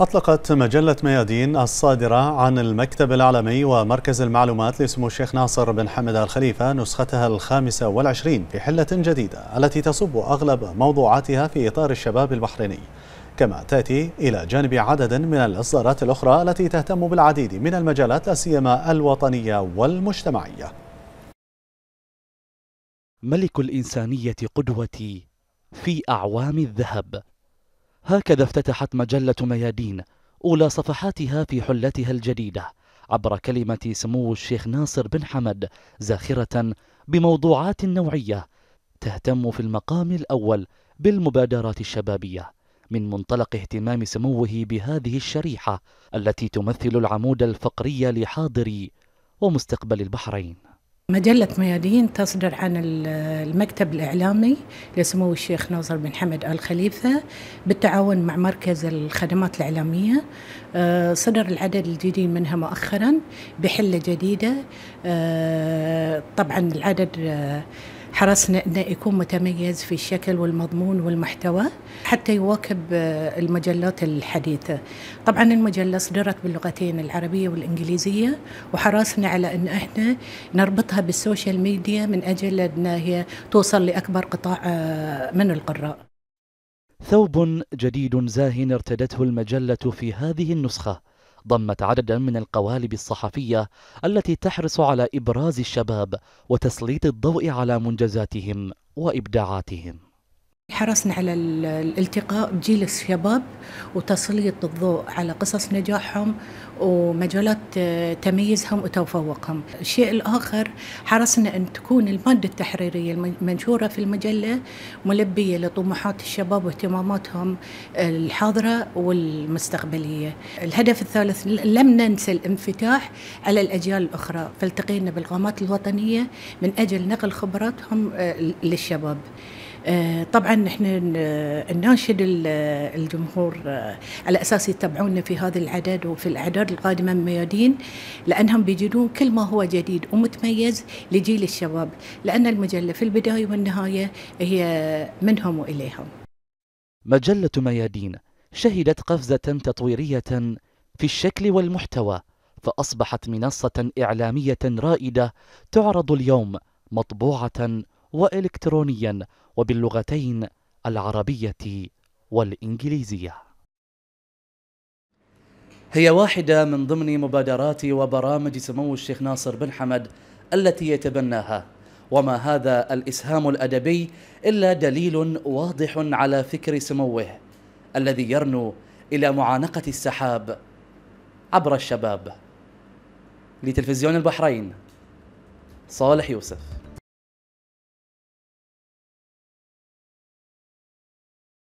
أطلقت مجلة ميادين الصادرة عن المكتب العالمي ومركز المعلومات لسمو الشيخ ناصر بن حمد الخليفة نسختها الخامسة والعشرين في حلة جديدة التي تصب أغلب موضوعاتها في إطار الشباب البحريني كما تأتي إلى جانب عدد من الإصدارات الأخرى التي تهتم بالعديد من المجالات لا سيما الوطنية والمجتمعية ملك الإنسانية قدوتي في أعوام الذهب هكذا افتتحت مجلة ميادين أولى صفحاتها في حلتها الجديدة عبر كلمة سمو الشيخ ناصر بن حمد زاخرة بموضوعات نوعية تهتم في المقام الأول بالمبادرات الشبابية من منطلق اهتمام سموه بهذه الشريحة التي تمثل العمود الفقري لحاضر ومستقبل البحرين مجلة ميادين تصدر عن المكتب الإعلامي لسمو الشيخ ناصر بن حمد آل خليفة بالتعاون مع مركز الخدمات الإعلامية آه، صدر العدد الجديد منها مؤخرا بحلة جديدة آه، طبعا العدد آه، حرصنا أنه يكون متميز في الشكل والمضمون والمحتوى حتى يواكب آه، المجلات الحديثة طبعا المجلة صدرت باللغتين العربية والإنجليزية وحرصنا على أن احنا نربطها بالسوشيال ميديا من أجل أن هي توصل لأكبر قطاع آه، من القراء ثوب جديد زاه ارتدته المجلة في هذه النسخة ضمت عددا من القوالب الصحفية التي تحرص على إبراز الشباب وتسليط الضوء على منجزاتهم وإبداعاتهم حرصنا على الالتقاء بجيل الشباب وتسليط الضوء على قصص نجاحهم ومجالات آه، تميزهم وتفوقهم. الشيء الآخر حرصنا أن تكون المادة التحريرية المنشورة في المجلة ملبية لطموحات الشباب واهتماماتهم الحاضرة والمستقبلية. الهدف الثالث لم ننسى الانفتاح على الأجيال الأخرى فالتقينا بالقامات الوطنية من أجل نقل خبراتهم آه، للشباب. آه، طبعا احنا آه، نناشد آه، الجمهور على اساس يتبعونا في هذا العدد وفي الاعداد القادمه من ميادين لانهم بيجدون كل ما هو جديد ومتميز لجيل الشباب لان المجله في البدايه والنهايه هي منهم واليهم. مجله ميادين شهدت قفزه تطويريه في الشكل والمحتوى فاصبحت منصه اعلاميه رائده تعرض اليوم مطبوعه والكترونيا وباللغتين العربية والإنجليزية هي واحدة من ضمن مبادرات وبرامج سمو الشيخ ناصر بن حمد التي يتبناها وما هذا الإسهام الأدبي إلا دليل واضح على فكر سموه الذي يرنو إلى معانقة السحاب عبر الشباب لتلفزيون البحرين صالح يوسف